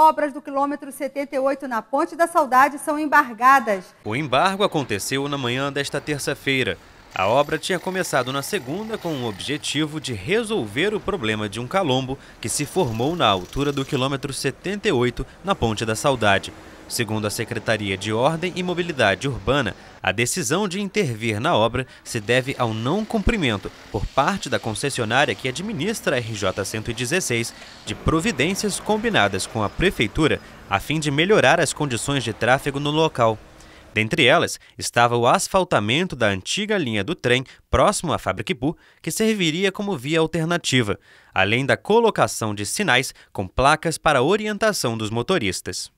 obras do quilômetro 78 na Ponte da Saudade são embargadas. O embargo aconteceu na manhã desta terça-feira. A obra tinha começado na segunda com o objetivo de resolver o problema de um calombo que se formou na altura do quilômetro 78 na Ponte da Saudade. Segundo a Secretaria de Ordem e Mobilidade Urbana, a decisão de intervir na obra se deve ao não cumprimento, por parte da concessionária que administra a RJ 116, de providências combinadas com a Prefeitura a fim de melhorar as condições de tráfego no local. Dentre elas estava o asfaltamento da antiga linha do trem próximo à fábrica Ipu, que serviria como via alternativa, além da colocação de sinais com placas para orientação dos motoristas.